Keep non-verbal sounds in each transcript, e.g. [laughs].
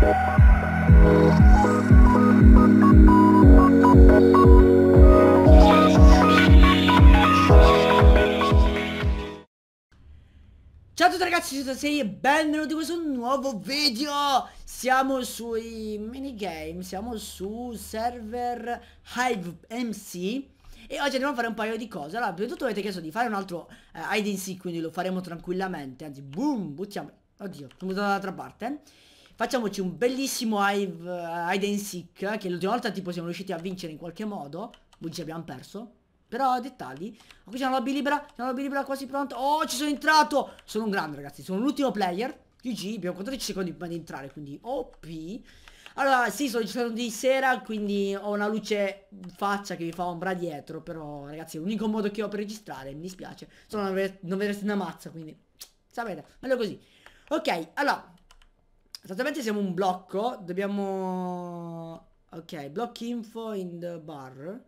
Ciao a tutti ragazzi, sono Sei e benvenuti in questo nuovo video Siamo sui minigame, siamo su server Hive MC e oggi andiamo a fare un paio di cose Allora, prima di tutto avete chiesto di fare un altro eh, hide and seek Quindi lo faremo tranquillamente Anzi, boom, buttiamo Oddio, sono andato dall'altra parte Facciamoci un bellissimo hive, uh, hide and seek eh, Che l'ultima volta tipo siamo riusciti a vincere in qualche modo Poi ci abbiamo perso però dettagli Qui c'è una lobby libera C'è una lobby libera quasi pronta Oh ci sono entrato Sono un grande ragazzi Sono l'ultimo player GG Abbiamo 14 secondi prima di entrare Quindi OP Allora sì sono giocato di sera Quindi ho una luce faccia che vi fa ombra dietro Però ragazzi è l'unico modo che ho per registrare Mi dispiace Solo non, ved non vedreste una mazza quindi [tsk] Sapete Meglio così Ok allora Esattamente siamo un blocco, dobbiamo... Ok, block info in the bar.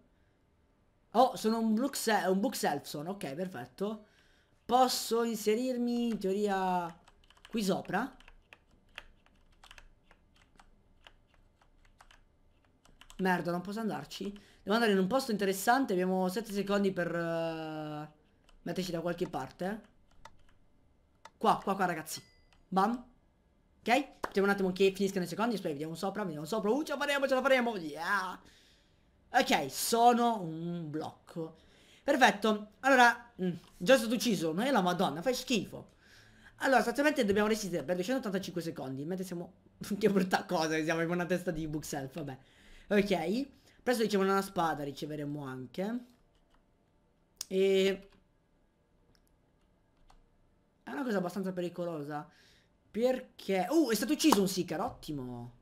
Oh, sono un, un book self ok, perfetto. Posso inserirmi in teoria qui sopra. Merda, non posso andarci. Devo andare in un posto interessante, abbiamo 7 secondi per uh, metterci da qualche parte. Qua, qua, qua ragazzi. Bam. Ok? Aspettiamo un attimo che finiscano i secondi. Aspetta, vediamo sopra, vediamo sopra. Uh, ce la faremo, ce la faremo. Yeah! Ok, sono un blocco. Perfetto. Allora, mh, mm, già stato ucciso. Non è la madonna, fai schifo. Allora, sostanzialmente dobbiamo resistere per 285 secondi. Mentre siamo... [laughs] che brutta cosa siamo in una testa di bookself, vabbè. Ok. Presto ricevono diciamo una spada, riceveremo anche. E... È una cosa abbastanza pericolosa. Perché... Oh, è stato ucciso un Seeker, ottimo.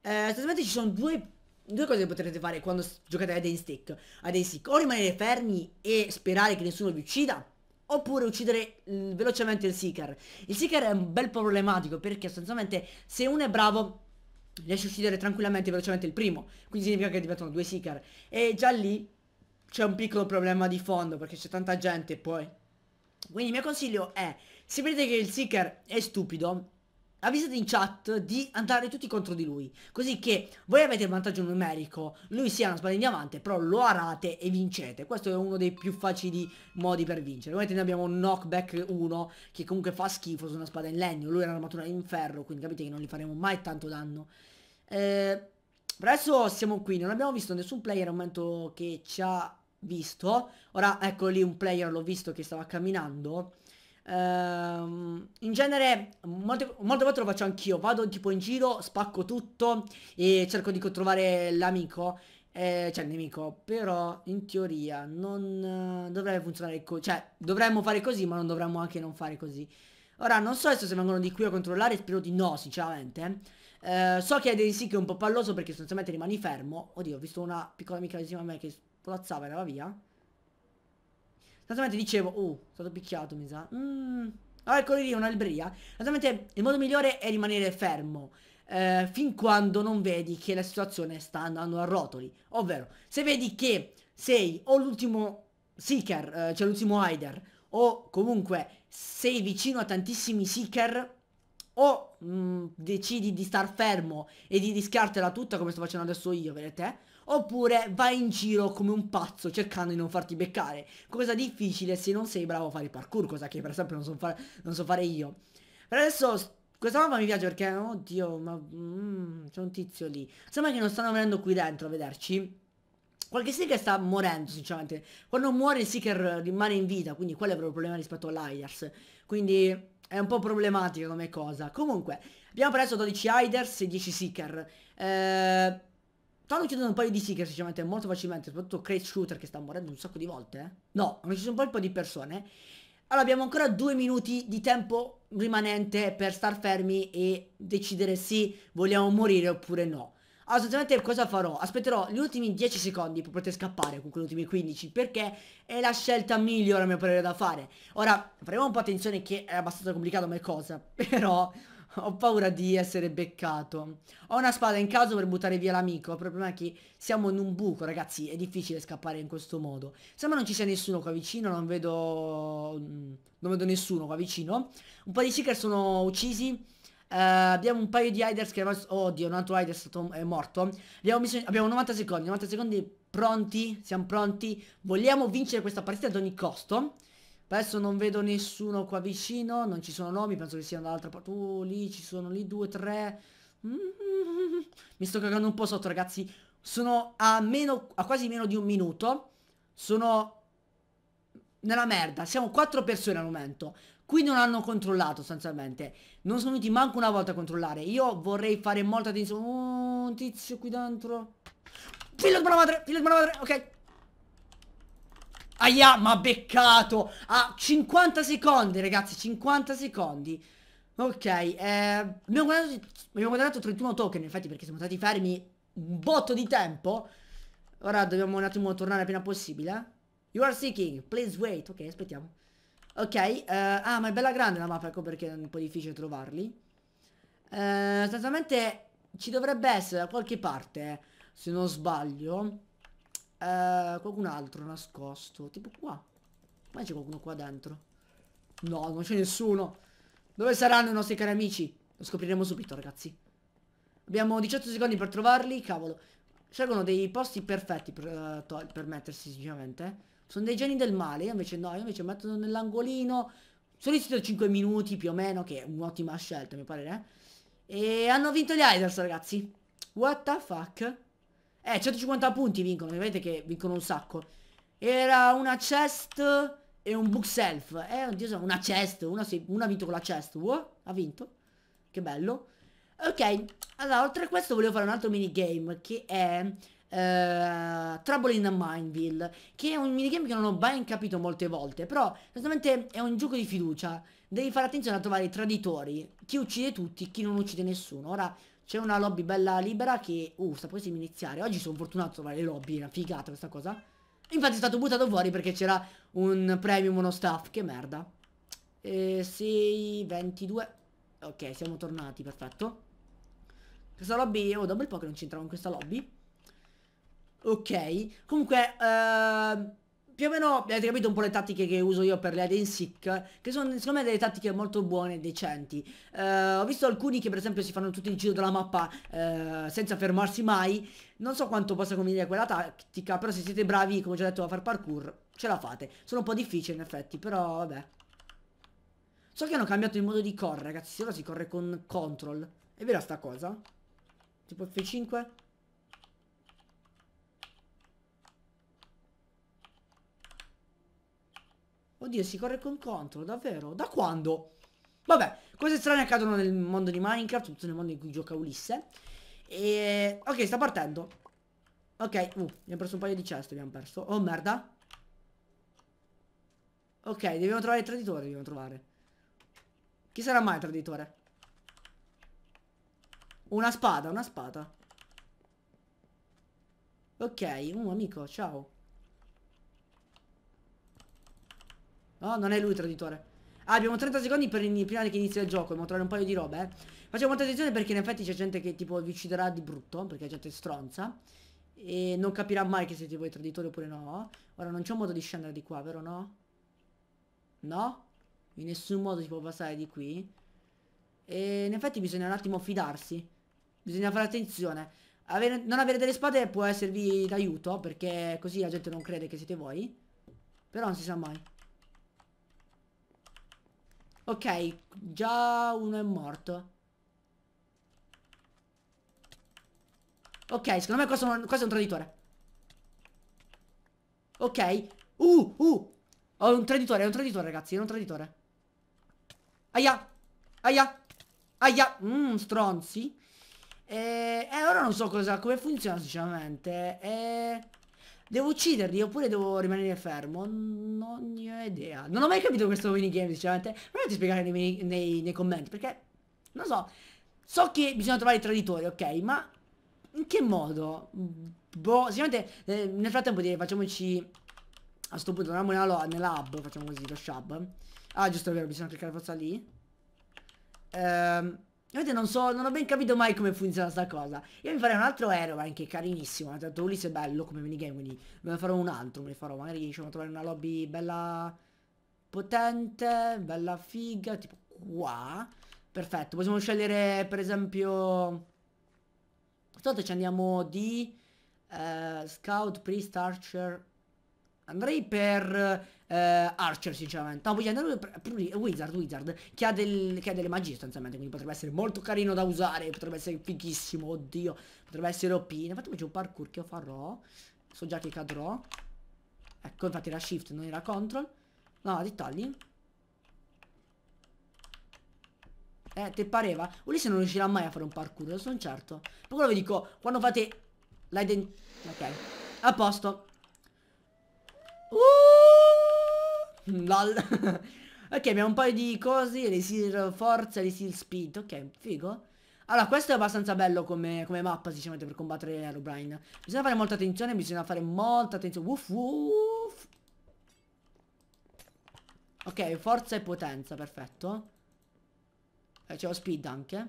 Eh, sostanzialmente ci sono due, due cose che potrete fare quando giocate a Dainstick. A Dainstick. O rimanere fermi e sperare che nessuno vi uccida. Oppure uccidere mm, velocemente il Seeker. Il Seeker è un bel problematico perché sostanzialmente se uno è bravo riesce a uccidere tranquillamente e velocemente il primo. Quindi significa che diventano due Seeker. E già lì c'è un piccolo problema di fondo perché c'è tanta gente poi. Quindi il mio consiglio è se vedete che il Seeker è stupido, avvisate in chat di andare tutti contro di lui, così che voi avete il vantaggio numerico, lui sia una spada in diamante, però lo arate e vincete. Questo è uno dei più facili modi per vincere. Ovviamente noi abbiamo un knockback 1 che comunque fa schifo su una spada in legno, lui è un'armatura in ferro, quindi capite che non gli faremo mai tanto danno. Eh, adesso siamo qui, non abbiamo visto nessun player al momento che ci ha visto. Ora ecco lì un player l'ho visto che stava camminando. Ehm, in genere, molte, molte volte lo faccio anch'io, vado tipo in giro, spacco tutto e cerco di trovare l'amico. Eh, cioè il nemico, però in teoria non eh, dovrebbe funzionare così, cioè dovremmo fare così ma non dovremmo anche non fare così. Ora non so adesso se vengono di qui a controllare, spero di no sinceramente. Eh, so che è dei sì che è un po' palloso perché sostanzialmente rimani fermo. Oddio, ho visto una piccola amica insieme a me che svolazzava e andava via. Esattamente dicevo, oh, è stato picchiato, mi sa. Mmm. Allora, ah, eccolo lì, una libreria. Esattamente il modo migliore è rimanere fermo. Eh, fin quando non vedi che la situazione sta andando a rotoli. Ovvero, se vedi che sei o l'ultimo seeker, eh, cioè l'ultimo hider, o comunque sei vicino a tantissimi seeker, o mh, mm, decidi di star fermo e di rischiartela tutta come sto facendo adesso io, vedete? oppure vai in giro come un pazzo cercando di non farti beccare, cosa difficile se non sei bravo a fare il parkour, cosa che per esempio non so, far, non so fare io. Per adesso questa mappa mi piace perché, oddio, ma mm, c'è un tizio lì. Sembra che non stanno venendo qui dentro a vederci. Qualche seeker sta morendo, sinceramente. Quando muore il seeker rimane in vita, quindi quello è proprio il problema rispetto all'Hiders. Quindi è un po' problematica come cosa. Comunque, abbiamo preso 12 Hiders e 10 Seeker. Eh, però ci sono un paio di sì che sinceramente molto facilmente, soprattutto Crate Shooter che sta morendo un sacco di volte. Eh. No, ma ci sono un po' di persone. Allora abbiamo ancora due minuti di tempo rimanente per star fermi e decidere se vogliamo morire oppure no. Allora, sostanzialmente cosa farò? Aspetterò gli ultimi 10 secondi per poter scappare, comunque gli ultimi 15, perché è la scelta migliore a mio parere da fare. Ora, faremo un po' attenzione che è abbastanza complicato come cosa, [laughs] però [laughs] ho paura di essere beccato. Ho una spada in caso per buttare via l'amico. Il problema è che siamo in un buco, ragazzi. È difficile scappare in questo modo. Sembra non ci sia nessuno qua vicino. Non vedo... Mm, non vedo nessuno qua vicino. Un po' di seeker sono uccisi. Uh, abbiamo un paio di Hiders che... oddio, un altro Hider è, stato... è morto. Abbiamo, bisogno... abbiamo 90 secondi. 90 secondi pronti. Siamo pronti. Vogliamo vincere questa partita ad ogni costo. Adesso non vedo nessuno qua vicino, non ci sono nomi, penso che siano dall'altra parte. Oh, lì ci sono lì due, tre. Mm, mi sto cagando un po' sotto, ragazzi. Sono a meno, a quasi meno di un minuto. Sono nella merda. Siamo quattro persone al momento. Qui non hanno controllato sostanzialmente. Non sono venuti manco una volta a controllare. Io vorrei fare molta attenzione. Oh, un tizio qui dentro. Filo di madre, filo di madre, ok. Aia, ma beccato! A 50 secondi, ragazzi, 50 secondi. Ok, eh, abbiamo, guadagnato, abbiamo guadagnato 31 token, infatti, perché siamo stati fermi un botto di tempo. Ora dobbiamo un attimo tornare appena possibile. You are seeking, please wait. Ok, aspettiamo. Ok, eh, ah, ma è bella grande la mappa, ecco perché è un po' difficile trovarli. Eh, sostanzialmente ci dovrebbe essere da qualche parte, se non sbaglio. Eh, qualcun altro nascosto. Tipo qua. Ma c'è qualcuno qua dentro. No, non c'è nessuno. Dove saranno i nostri cari amici? Lo scopriremo subito, ragazzi. Abbiamo 18 secondi per trovarli, cavolo. Scelgono dei posti perfetti per, uh, per mettersi, sinceramente. Sono dei geni del male, io invece no, io invece metto nell'angolino. Sollecito 5 minuti più o meno, che è un'ottima scelta, a mio parere. Eh. E hanno vinto gli Iders, ragazzi. What the fuck? Eh, 150 punti vincono, vedete che vincono un sacco. Era una chest e un book self. Eh, oddio, una chest, una, sì, una ha vinto con la chest. Wow, ha vinto. Che bello. Ok, allora, oltre a questo volevo fare un altro minigame che è... Uh, Trouble in a Mineville che è un minigame che non ho ben capito molte volte però sostanzialmente è un gioco di fiducia devi fare attenzione a trovare i traditori chi uccide tutti chi non uccide nessuno ora c'è una lobby bella libera che... Uh, sta possiamo iniziare. Oggi sono fortunato a trovare le lobby, è una figata questa cosa. Infatti è stato buttato fuori perché c'era un premium, uno staff, che merda. Eh, 6, 22. Ok, siamo tornati, perfetto. Questa lobby, oh, da un bel po' che non c'entravo in questa lobby. Ok, comunque... Eh più o meno avete capito un po' le tattiche che uso io per le hide and seek che sono secondo me delle tattiche molto buone e decenti eh, ho visto alcuni che per esempio si fanno tutto il giro della mappa eh, senza fermarsi mai non so quanto possa convenire quella tattica però se siete bravi come ho già detto a far parkour ce la fate sono un po' difficili in effetti però vabbè so che hanno cambiato il modo di correre ragazzi ora si corre con control è vera sta cosa tipo F5 Oddio, si corre con contro, davvero? Da quando? Vabbè, cose strane accadono nel mondo di Minecraft, tutto nel mondo in cui gioca Ulisse. E... Ok, sta partendo. Ok, uh, abbiamo perso un paio di ceste, abbiamo perso. Oh, merda. Ok, dobbiamo trovare il traditore, dobbiamo trovare. Chi sarà mai il traditore? Una spada, una spada. Ok, un uh, amico, ciao. No, non è lui il traditore. Ah, abbiamo 30 secondi per in, prima che inizia il gioco. Dobbiamo trovare un paio di robe, eh. Facciamo molta attenzione perché in effetti c'è gente che tipo vi ucciderà di brutto, perché la gente stronza. E non capirà mai che siete voi traditori oppure no. Ora non c'è un modo di scendere di qua, vero no? No? In nessun modo si può passare di qui. E in effetti bisogna un attimo fidarsi. Bisogna fare attenzione. Avere, non avere delle spade può esservi d'aiuto perché così la gente non crede che siete voi. Però non si sa mai. Ok, già uno è morto. Ok, secondo me questo, questo è un traditore. Ok. Uh, uh. Ho un traditore, è un traditore, ragazzi, è un traditore. Aia. Aia. Aia. Mmm, stronzi. E, eh, eh, ora non so cosa, come funziona, sinceramente. Eh... Devo ucciderli oppure devo rimanere fermo? Non ne ho idea. Non ho mai capito questo minigame, sinceramente. Provate ti spiegare nei, nei, nei commenti, perché... Non so. So che bisogna trovare i traditori, ok, ma... In che modo? Boh, sicuramente eh, nel frattempo direi facciamoci... A sto punto andiamo nella, nella hub, facciamo così, lo shab. Ah, giusto, è vero, bisogna cliccare forza lì. Ehm... Vedete, non, so, non ho ben capito mai come funziona sta cosa. Io mi farei un altro Aerovan che è carinissimo. Eh. Tanto Ulisse è bello come minigame, quindi me ne farò un altro. Me ne farò magari, diciamo, trovare una lobby bella potente, bella figa, tipo qua. Perfetto, possiamo scegliere per esempio... Sotto ci andiamo di... Uh, Scout, Priest, Archer. Andrei per eh, Archer sinceramente Stavo voglio andare per, per Wizard Wizard che ha, del, che ha delle magie sostanzialmente Quindi potrebbe essere molto carino da usare Potrebbe essere fighissimo Oddio Potrebbe essere OP Infatti c'è un parkour che farò So già che cadrò Ecco infatti era shift non era control No ti tagli Eh, te pareva? Ulisse non riuscirà mai a fare un parkour, Lo sono certo. Per quello vi dico, quando fate l'ident... Ok. A posto. Uh! Lol. [laughs] ok, abbiamo un paio di cosi, Resil Forza, Resil Speed, ok, figo. Allora, questo è abbastanza bello come, come mappa, sinceramente, per combattere Aerobrine. Bisogna fare molta attenzione, bisogna fare molta attenzione. Uff, uff. Ok, forza e potenza, perfetto. Eh, C'è lo speed anche.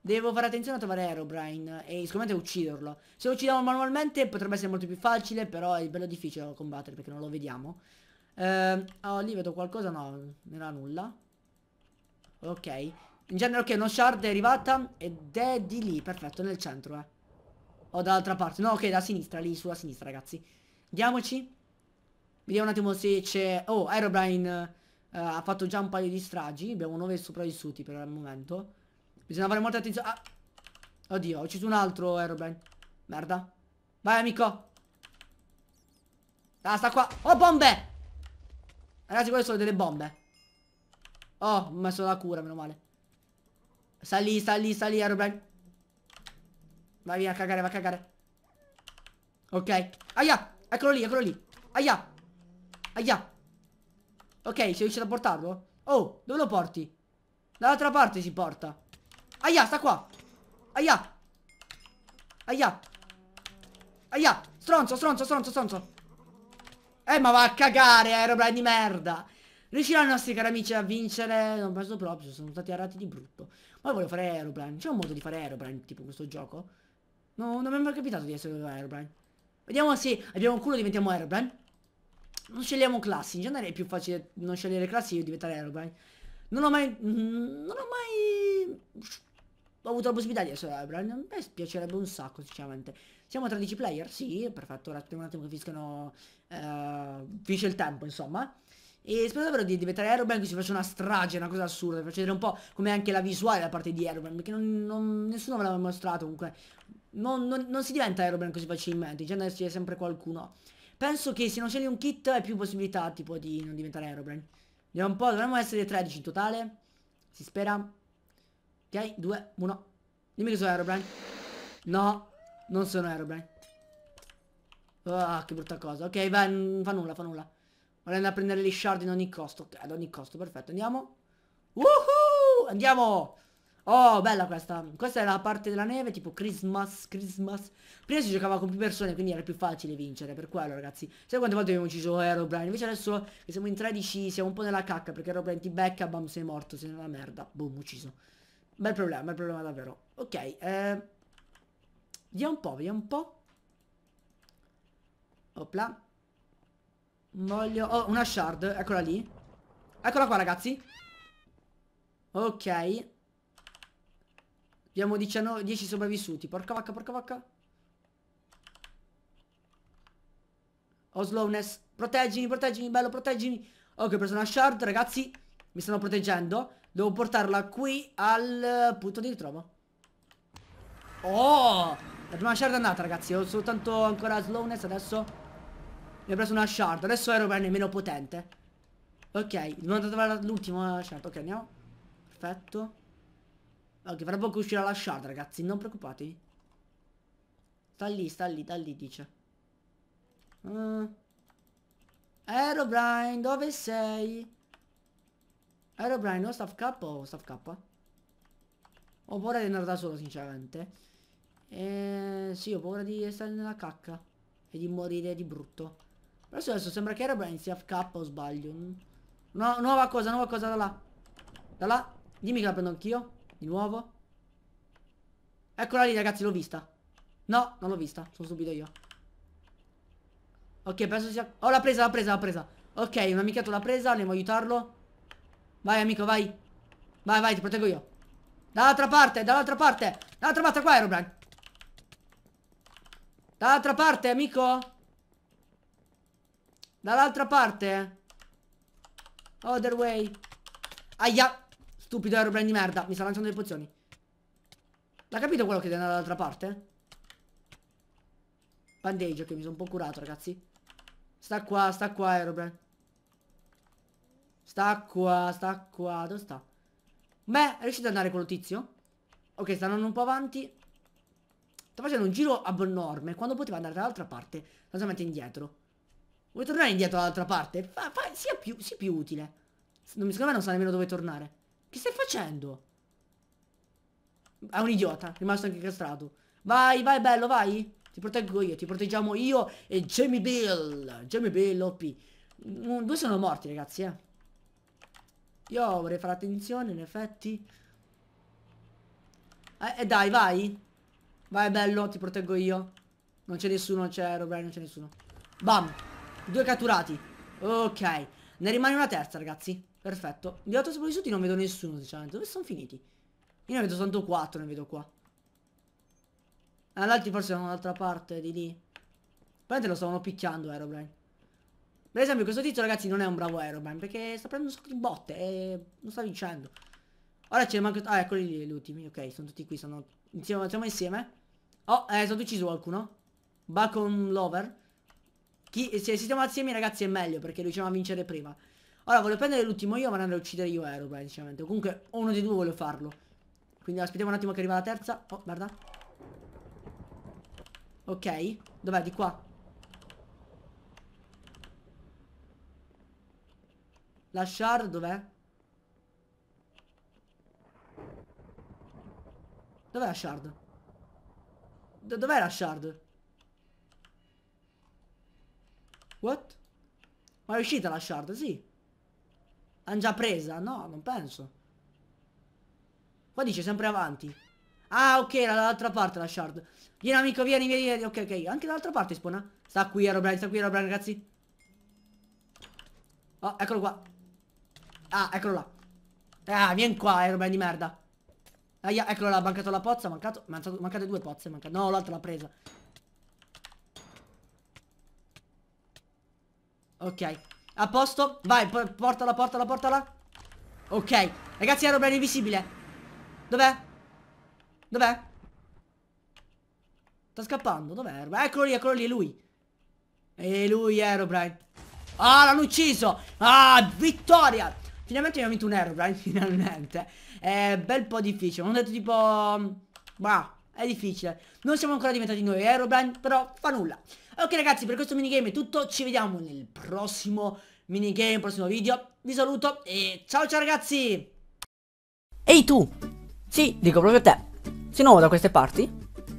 Devo fare attenzione a trovare Aerobrine e sicuramente ucciderlo. Se lo uccidiamo manualmente potrebbe essere molto più facile, però è bello difficile da combattere perché non lo vediamo. Eh, oh, lì vedo qualcosa, no, non era nulla. Ok. In genere, ok, uno shard è arrivata ed è di lì, perfetto, nel centro, eh. O dall'altra parte, no, ok, da sinistra, lì, sulla sinistra, ragazzi. Andiamoci. Vediamo un attimo se c'è... Oh, Aerobrine eh, ha fatto già un paio di stragi. Abbiamo 9 sopravvissuti per il momento. Bisogna fare molta attenzione... Ah. Oddio, ho ucciso un altro Aerobrine. Merda. Vai, amico. Ah, sta qua. Oh, bombe! Ragazzi, queste sono delle bombe. Oh, ho messo la cura, meno male. Sta lì, sta lì, sta lì, aeroplane. Vai via, a cagare, va a cagare. Ok. Aia, eccolo lì, eccolo lì. Aia. Aia. Ok, sei riuscito a portarlo? Oh, dove lo porti? Dall'altra parte si porta. Aia, sta qua. Aia. Aia. Aia. Stronzo, stronzo, stronzo, stronzo. Eh ma va a cagare Aeroplane eh, di merda Riusciranno i nostri cari amici a vincere Non penso proprio sono stati arrati di brutto Ma io voglio fare Aeroplane C'è un modo di fare Aeroplane tipo questo gioco? No, non mi è mai capitato di essere Aeroplane Vediamo se abbiamo un culo diventiamo Aeroplane Non scegliamo classi In genere è più facile non scegliere classi e diventare Aeroplane Non ho mai mm, Non ho mai Ho avuto la possibilità di essere A me piacerebbe un sacco sinceramente siamo 13 player? Sì, perfetto, ora aspettiamo un attimo che fiscano, uh, eh, finisce il tempo insomma. E spero davvero di diventare Aerobank, che si faccia una strage, una cosa assurda, per vedere un po' come anche la visuale da parte di Aerobank, perché non, non, nessuno me l'aveva mostrato comunque. Non, non, si diventa Aerobank così facilmente, in genere c'è sempre qualcuno. Penso che se non scegli un kit hai più possibilità tipo di non diventare Aerobank. Vediamo un po', dovremmo essere 13 in totale. Si spera. Ok, 2, 1. Dimmi che sono Aerobank. No, non sono Aerobrine. Ah, oh, che brutta cosa. Ok, va, fa nulla, fa nulla. Voglio andare a prendere gli shard in ogni costo. Ad ogni costo, perfetto. Andiamo. Woohoo! Andiamo! Oh, bella questa. Questa è la parte della neve, tipo Christmas, Christmas. Prima si giocava con più persone, quindi era più facile vincere, per quello, ragazzi. Sai quante volte abbiamo ucciso Aerobrine? Invece adesso che siamo in 13 siamo un po' nella cacca, perché Aerobrine ti becca, bam, sei morto, sei una merda. Boom, ucciso. Bel problema, bel problema davvero. Ok, eh... Via un po', via un po'. Opla. Voglio... Oh, una shard. Eccola lì. Eccola qua, ragazzi. Ok. Abbiamo 19... 10 sopravvissuti. Porca vacca, porca vacca. oh, slowness. Proteggimi, proteggimi, bello, proteggimi. Ok, ho preso una shard, ragazzi. Mi stanno proteggendo. Devo portarla qui al punto di ritrovo. Oh! La prima shard è andata ragazzi Ho soltanto ancora slowness adesso Mi ho preso una shard Adesso Aeroplane è meno potente Ok Non Dobbiamo trovare l'ultima shard Ok andiamo Perfetto Ok fra poco uscirà la shard ragazzi Non preoccupatevi Sta lì sta lì Da lì dice uh. Eh. Aerobrine dove sei? Aerobrine o staff K o staff K? Ho paura di andare da solo sinceramente eh, sì, ho paura di stare nella cacca. E di morire di brutto. Però adesso sembra che Airbrain sia FK o sbaglio. No, nuova cosa, nuova cosa da là. Da là. Dimmi che la prendo anch'io. Di nuovo. Eccola lì, ragazzi, l'ho vista. No, non l'ho vista. Sono subito io. Ok, penso sia... Oh, l'ha presa, l'ha presa, l'ha presa. Ok, un amichetto l'ha presa, andiamo a aiutarlo. Vai, amico, vai. Vai, vai, ti proteggo io. Dall'altra parte, dall'altra parte. Dall'altra parte, qua, Aerobrand. Dall'altra parte, amico? Dall'altra parte? Other way. Aia. Stupido aeroplane di merda. Mi sta lanciando le pozioni. L'ha capito quello che deve andare dall'altra parte? Bandeggio che mi sono un po' curato, ragazzi. Sta qua, sta qua, aeroplane. Sta qua, sta qua. Dove sta? Beh, riuscite ad andare quello tizio? Ok, stanno un po' avanti. Sta facendo un giro abnorme quando poteva andare dall'altra parte. Solamente indietro. Vuoi tornare indietro dall'altra parte? Fa, fa, sia, più, sia più utile. Non, secondo me non sa nemmeno dove tornare. Che stai facendo? È un idiota. rimasto anche castrato. Vai, vai, bello, vai. Ti proteggo io. Ti proteggiamo io e Jamie Bill. Jamie Bill, OP. Mm, due sono morti, ragazzi, eh. Io vorrei fare attenzione, in effetti. Eh, eh dai, vai. Vai bello, ti proteggo io. Non c'è nessuno, c'è Robert, non c'è nessuno. Bam! Due catturati. Ok. Ne rimane una terza, ragazzi. Perfetto. Di 8 sopravvissuti non vedo nessuno, sinceramente. Dove sono finiti? Io ne vedo soltanto quattro, ne vedo qua. Ah, forse da un'altra parte, di lì. Probabilmente lo stavano picchiando, Aerobrain. Eh, per esempio, questo tizio, ragazzi, non è un bravo Aerobrain eh, perché sta prendendo un sacco di botte e non sta vincendo. Ora ce ne manca... Ah, eccoli lì, gli ultimi. Ok, sono tutti qui, sono siamo, siamo insieme. Oh, è eh, stato ucciso qualcuno. Bacon Lover. Chi, se stiamo assieme ragazzi è meglio perché riusciamo a vincere prima. Allora, voglio prendere l'ultimo io, ma andare a uccidere io Ero, eh, praticamente. Comunque, uno dei due voglio farlo. Quindi aspettiamo un attimo che arriva la terza. Oh, merda. Ok. Dov'è? Di qua. La Shard dov'è? Dov'è la shard? Dov'è la shard? What? Ma è uscita la shard? Sì. L'hanno già presa? No, non penso. Qua dice sempre avanti. Ah, ok, era dall'altra parte la shard. Vieni amico, vieni, vieni, vieni. Ok, ok. Anche dall'altra parte spona. Sta qui, Aerobrand, eh, sta qui, Aerobrand, ragazzi. Oh, eccolo qua. Ah, eccolo là. Ah, vieni qua, Aerobrand eh, di merda. Aia, ah, eccolo là, ha mancato la pozza, mancato, mancato, mancate due pozze, mancato, no, l'altra l'ha presa. Ok, a posto, vai, portala, portala, portala. Ok, ragazzi, la roba invisibile. Dov'è? Dov'è? Sta scappando, dov'è Eccolo lì, eccolo lì, è lui. E lui, Aerobrine. Ah, l'hanno ucciso! Ah, vittoria! Finalmente abbiamo vinto un Aerobrine, [laughs] finalmente. È bel po' difficile, non ho detto tipo... Bah, è difficile. Non siamo ancora diventati noi Aerobrine, eh, però fa nulla. Ok ragazzi, per questo minigame è tutto, ci vediamo nel prossimo minigame, prossimo video. Vi saluto e ciao ciao ragazzi! Ehi tu! Sì, dico proprio a te. Sei nuovo da queste parti?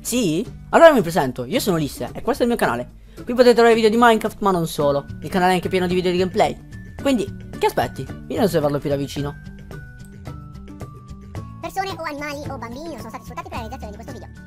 Sì? Allora mi presento, io sono Lisse e questo è il mio canale. Qui potete trovare video di Minecraft ma non solo, il canale è anche pieno di video di gameplay. Quindi che aspetti? Vieni ad osservarlo più da vicino. Persone o animali o bambini non sono stati sfruttati per la realizzazione di questo video.